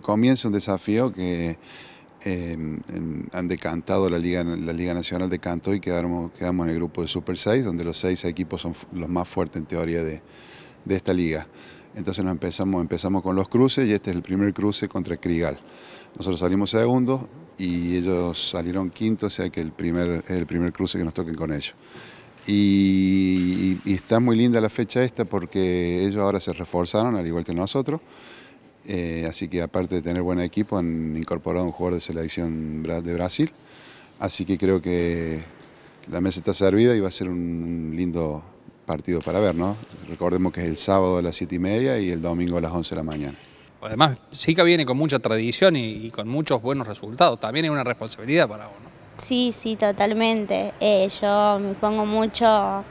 comienza un desafío que em, han decantado la Liga, la Liga Nacional decantó y quedamos, quedamos en el grupo de Super 6, donde los seis equipos son los más fuertes en teoría de, de esta liga. Entonces nos empezamos, empezamos con los cruces y este es el primer cruce contra Crigal. Nosotros salimos segundos y ellos salieron quintos, o sea que el primer, es el primer cruce que nos toquen con ellos. y está muy linda la fecha esta porque ellos ahora se reforzaron, al igual que nosotros. Eh, así que aparte de tener buen equipo, han incorporado un jugador de selección de Brasil. Así que creo que la mesa está servida y va a ser un lindo partido para ver, ¿no? Recordemos que es el sábado a las 7 y media y el domingo a las 11 de la mañana. Además, Sica viene con mucha tradición y, con muchos buenos resultados. También es una responsabilidad para uno. Sí, sí, totalmente. Eh, yo me pongo mucho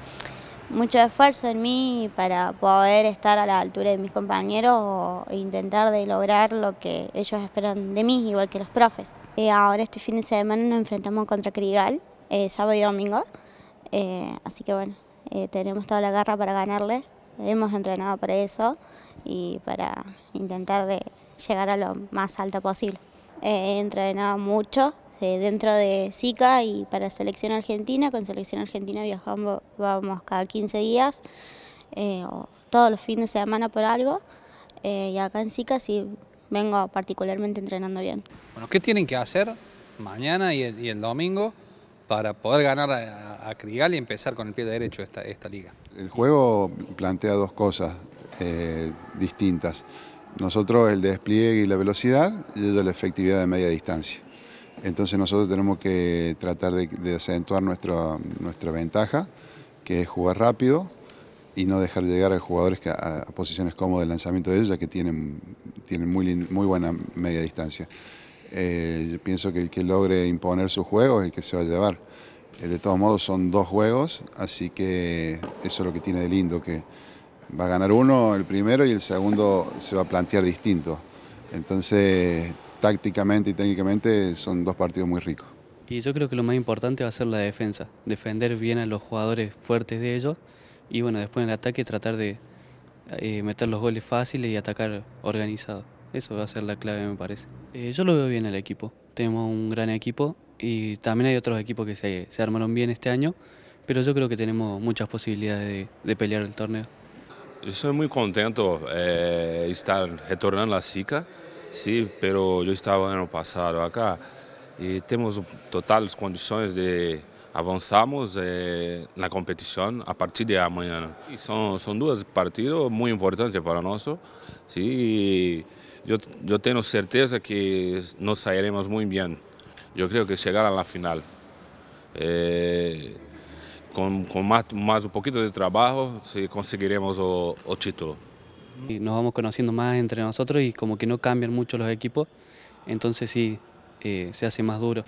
mucho esfuerzo en mí para poder estar a la altura de mis compañeros o intentar de lograr lo que ellos esperan de mí, igual que los profes. Eh, ahora este fin de semana nos enfrentamos contra Crigal, eh, sábado y domingo, eh, así que bueno, tenemos toda la garra para ganarle, hemos entrenado para eso y para intentar de llegar a lo más alto posible. He entrenado mucho, eh, dentro de SICA y para Selección Argentina. Con Selección Argentina viajamos vamos cada 15 días, eh, o todos los fines de semana por algo. Eh, y acá en SICA sí vengo particularmente entrenando bien. Bueno, ¿qué tienen que hacer mañana y el, domingo para poder ganar a, Crigal y empezar con el pie derecho esta, esta liga? El juego plantea dos cosas distintas. Nosotros el despliegue y la velocidad y ellos la efectividad de media distancia. Entonces nosotros tenemos que tratar de, acentuar nuestra, nuestra ventaja, que es jugar rápido y no dejar llegar a jugadores que a, posiciones cómodas de lanzamiento de ellos, ya que tienen, tienen muy, muy buena media distancia. Eh, yo pienso que el que logre imponer su juego es el que se va a llevar. Eh, de todos modos son dos juegos, así que eso es lo que tiene de lindo, que va a ganar uno el primero y el segundo se va a plantear distinto. Entonces tácticamente y técnicamente son dos partidos muy ricos. Y yo creo que lo más importante va a ser la defensa, defender bien a los jugadores fuertes de ellos y bueno, después en el ataque tratar de eh, meter los goles fáciles y atacar organizado. Eso va a ser la clave, me parece. Eh, yo lo veo bien el equipo. Tenemos un gran equipo y también hay otros equipos que se, armaron bien este año, pero yo creo que tenemos muchas posibilidades de, pelear el torneo. Yo estoy muy contento de eh, estar retornando a la SICA. sim, pero eu estava ano passado acá e temos totais condições de avançarmos na eh, competição a partir de amanhã. são, são duas partidas muito importantes para nós. Sim, eu, eu tenho certeza que nós sairemos muito bem. Eu creio que chegar à final. com, eh, com mais, mais um pouquinho de trabalho, se conseguiremos o, o título. nos vamos conociendo más entre nosotros y como que no cambian mucho los equipos, entonces sí, eh, se hace más duro.